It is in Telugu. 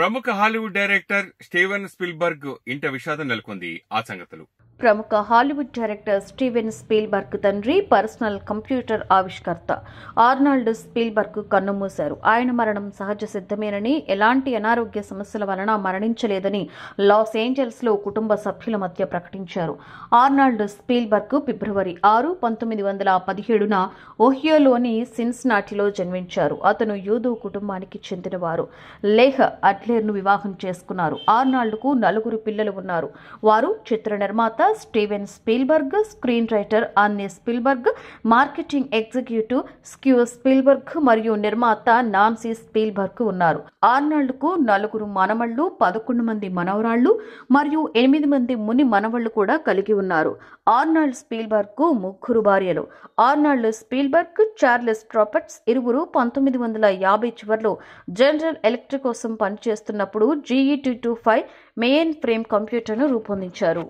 ప్రముఖ హాలీవుడ్ డైరెక్టర్ స్టీవెన్ స్పిల్బర్గ్ ఇంట విషాదం నెలకొంది ఆ సంగతులు ప్రముఖ హాలీవుడ్ డైరెక్టర్ స్టీవెన్ స్పీల్బర్గ్ తండ్రి పర్సనల్ కంప్యూటర్ ఆవిష్కర్త ఆర్నాల్డ్ స్పీల్బర్గ్ కన్నుమూశారు ఆయన మరణం సహజ సిద్ధమేనని ఎలాంటి అనారోగ్య సమస్యల వలన మరణించలేదని లాస్ ఏంజల్స్లో కుటుంబ సభ్యుల మధ్య ప్రకటించారు ఆర్నాల్డ్ స్పీల్బర్గ్ ఫిబ్రవరి ఆరు పంతొమ్మిది వందల పదిహేడున ఓహియోలోని సిన్స్నాటిలో జన్మించారు అతను యూదు కుటుంబానికి చెందినవారు లేహ అట్లేర్ను వివాహం చేసుకున్నారు ఆర్నాల్డ్కు నలుగురు పిల్లలు ఉన్నారు వారు చిత్ర నిర్మాత Steven Spielberg screen writer Anne Spielberg marketing executive Sue Spielberg మరియు నిర్మాత నాన్సీ స్పీల్బర్గ్ ఉన్నారు ఆర్నాల్డ్కు నలుగురు మనమళ్ళు పదకొండు మంది మనవరాళ్లు మరియు ఎనిమిది మంది ముని మనవళ్లు కూడా కలిగి ఉన్నారు ఆర్నాల్డ్ స్పీల్బర్గ్ ముగ్గురు భార్యలు ఆర్నాల్డ్ స్పీల్బర్గ్ చార్లెస్ ట్రాపర్ట్స్ ఇరువురు పంతొమ్మిది వందల యాభై చివరిలో జనరల్ ఎలక్ట్రిక్ కోసం పనిచేస్తున్నప్పుడు GE two two five mainframe కంప్యూటర్ను రూపొందించారు